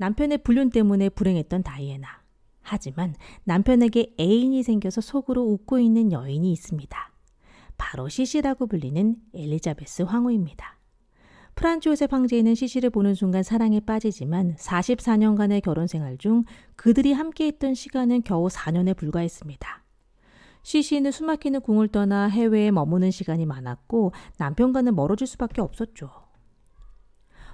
남편의 불륜 때문에 불행했던 다이애나. 하지만 남편에게 애인이 생겨서 속으로 웃고 있는 여인이 있습니다. 바로 시시라고 불리는 엘리자베스 황후입니다. 프란츠 요셉 황제는 시시를 보는 순간 사랑에 빠지지만 44년간의 결혼 생활 중 그들이 함께했던 시간은 겨우 4년에 불과했습니다. 시시는 숨막히는 궁을 떠나 해외에 머무는 시간이 많았고 남편과는 멀어질 수밖에 없었죠.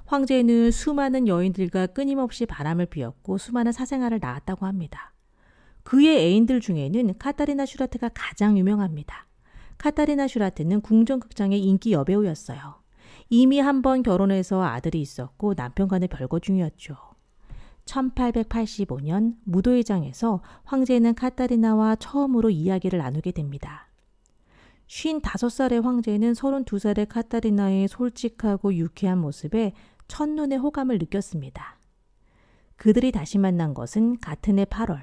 황제는 수많은 여인들과 끊임없이 바람을 피웠고 수많은 사생활을 낳았다고 합니다. 그의 애인들 중에는 카타리나 슈라트가 가장 유명합니다. 카타리나 슈라트는 궁전극장의 인기 여배우였어요. 이미 한 번 결혼해서 아들이 있었고 남편 과는 별거 중이었죠. 1885년 무도회장에서 황제는 카타리나와 처음으로 이야기를 나누게 됩니다. 55살의 황제는 32살의 카타리나의 솔직하고 유쾌한 모습에 첫눈에 호감을 느꼈습니다. 그들이 다시 만난 것은 같은 해 8월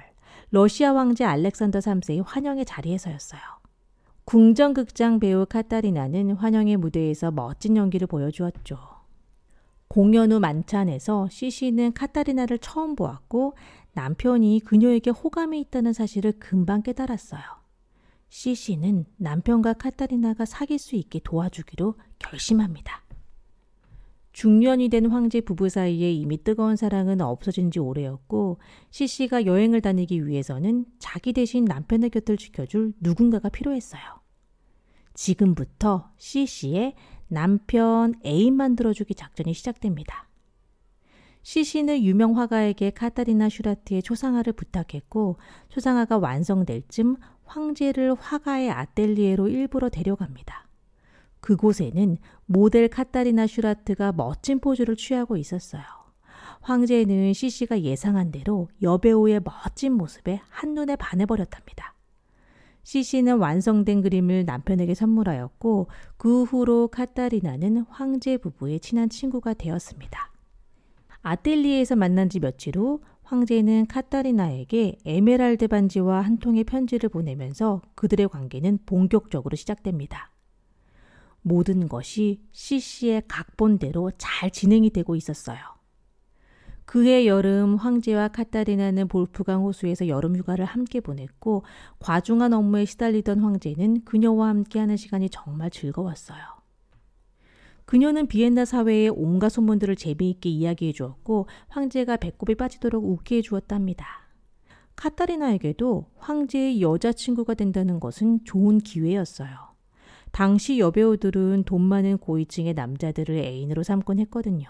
러시아 왕제 알렉산더 3세의 환영의 자리에서였어요. 궁전극장 배우 카타리나는 환영의 무대에서 멋진 연기를 보여주었죠. 공연 후 만찬에서 시시는 카타리나를 처음 보았고 남편이 그녀에게 호감이 있다는 사실을 금방 깨달았어요. 시시는 남편과 카타리나가 사귈 수 있게 도와주기로 결심합니다. 중년이 된 황제 부부 사이에 이미 뜨거운 사랑은 없어진 지 오래였고 시씨가 여행을 다니기 위해서는 자기 대신 남편의 곁을 지켜줄 누군가가 필요했어요. 지금부터 시씨의 남편 애인 만들어주기 작전이 시작됩니다. 시씨는 유명 화가에게 카타리나 슈라트의 초상화를 부탁했고 초상화가 완성될 쯤 황제를 화가의 아텔리에로 일부러 데려갑니다. 그곳에는 모델 카타리나 슈라트가 멋진 포즈를 취하고 있었어요. 황제는 c c 가 예상한 대로 여배우의 멋진 모습에 한눈에 반해버렸답니다. c c 는 완성된 그림을 남편에게 선물하였고 그 후로 카타리나는 황제 부부의 친한 친구가 되었습니다. 아틀리에에서 만난 지 며칠 후 황제는 카타리나에게 에메랄드 반지와 한 통의 편지를 보내면서 그들의 관계는 본격적으로 시작됩니다. 모든 것이 CC의 각본대로 잘 진행이 되고 있었어요. 그해 여름 황제와 카타리나는 볼프강 호수에서 여름 휴가를 함께 보냈고 과중한 업무에 시달리던 황제는 그녀와 함께하는 시간이 정말 즐거웠어요. 그녀는 비엔나 사회의 온갖 소문들을 재미있게 이야기해 주었고 황제가 배꼽에 빠지도록 웃게 해 주었답니다. 카타리나에게도 황제의 여자친구가 된다는 것은 좋은 기회였어요. 당시 여배우들은 돈 많은 고위층의 남자들을 애인으로 삼곤 했거든요.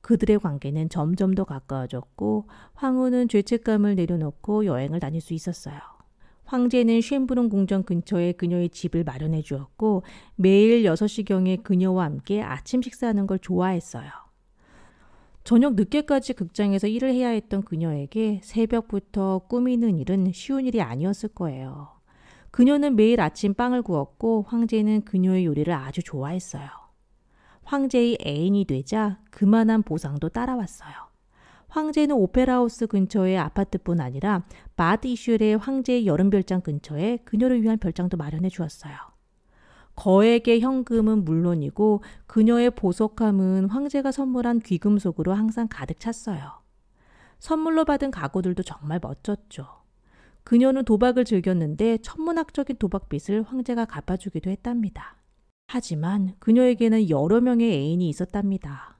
그들의 관계는 점점 더 가까워졌고 황후는 죄책감을 내려놓고 여행을 다닐 수 있었어요. 황제는 쉔부른 궁전 근처에 그녀의 집을 마련해 주었고 매일 6시경에 그녀와 함께 아침 식사하는 걸 좋아했어요. 저녁 늦게까지 극장에서 일을 해야 했던 그녀에게 새벽부터 꾸미는 일은 쉬운 일이 아니었을 거예요. 그녀는 매일 아침 빵을 구웠고 황제는 그녀의 요리를 아주 좋아했어요. 황제의 애인이 되자 그만한 보상도 따라왔어요. 황제는 오페라하우스 근처의 아파트뿐 아니라 바드 이슈의 황제의 여름별장 근처에 그녀를 위한 별장도 마련해 주었어요. 거액의 현금은 물론이고 그녀의 보석함은 황제가 선물한 귀금속으로 항상 가득 찼어요. 선물로 받은 가구들도 정말 멋졌죠. 그녀는 도박을 즐겼는데 천문학적인 도박빚을 황제가 갚아주기도 했답니다. 하지만 그녀에게는 여러 명의 애인이 있었답니다.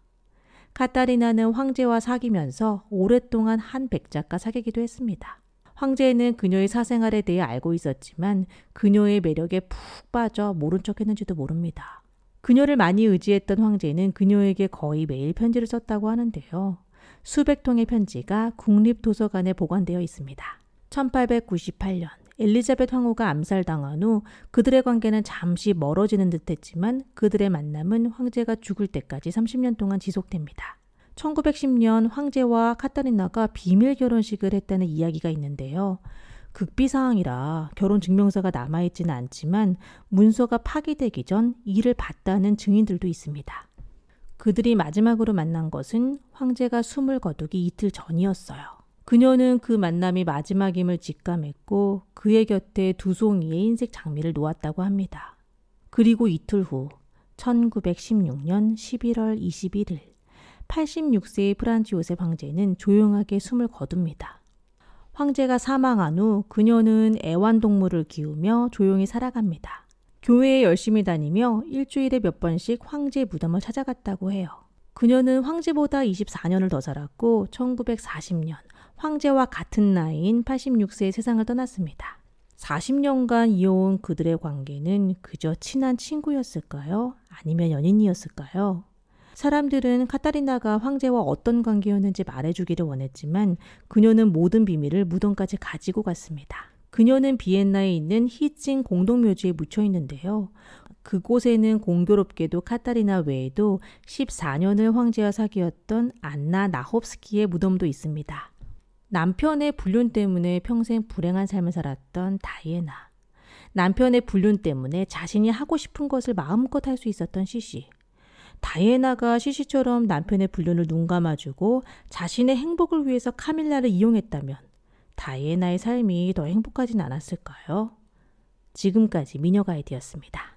카타리나는 황제와 사귀면서 오랫동안 한 백작과 사귀기도 했습니다. 황제는 그녀의 사생활에 대해 알고 있었지만 그녀의 매력에 푹 빠져 모른 척 했는지도 모릅니다. 그녀를 많이 의지했던 황제는 그녀에게 거의 매일 편지를 썼다고 하는데요. 수백 통의 편지가 국립도서관에 보관되어 있습니다. 1898년 엘리자벳 황후가 암살당한 후 그들의 관계는 잠시 멀어지는 듯했지만 그들의 만남은 황제가 죽을 때까지 30년 동안 지속됩니다. 1910년 황제와 카타리나가 비밀 결혼식을 했다는 이야기가 있는데요. 극비 상황이라 결혼 증명서가 남아있지는 않지만 문서가 파기되기 전 이를 봤다는 증인들도 있습니다. 그들이 마지막으로 만난 것은 황제가 숨을 거두기 이틀 전이었어요. 그녀는 그 만남이 마지막임을 직감했고 그의 곁에 두 송이의 흰색 장미를 놓았다고 합니다. 그리고 이틀 후 1916년 11월 21일 86세의 프란치 요셉 황제는 조용하게 숨을 거둡니다. 황제가 사망한 후 그녀는 애완동물을 키우며 조용히 살아갑니다. 교회에 열심히 다니며 일주일에 몇 번씩 황제 무덤을 찾아갔다고 해요. 그녀는 황제보다 24년을 더 살았고 1940년 황제와 같은 나이인 86세의 세상을 떠났습니다. 40년간 이어온 그들의 관계는 그저 친한 친구였을까요? 아니면 연인이었을까요? 사람들은 카타리나가 황제와 어떤 관계였는지 말해주기를 원했지만 그녀는 모든 비밀을 무덤까지 가지고 갔습니다. 그녀는 비엔나에 있는 히칭 공동묘지에 묻혀 있는데요. 그곳에는 공교롭게도 카타리나 외에도 14년을 황제와 사귀었던 안나 나홉스키의 무덤도 있습니다. 남편의 불륜 때문에 평생 불행한 삶을 살았던 다이애나. 남편의 불륜 때문에 자신이 하고 싶은 것을 마음껏 할 수 있었던 시시. 다이애나가 시시처럼 남편의 불륜을 눈감아주고 자신의 행복을 위해서 카밀라를 이용했다면 다이애나의 삶이 더 행복하진 않았을까요? 지금까지 미녀 가이드였습니다.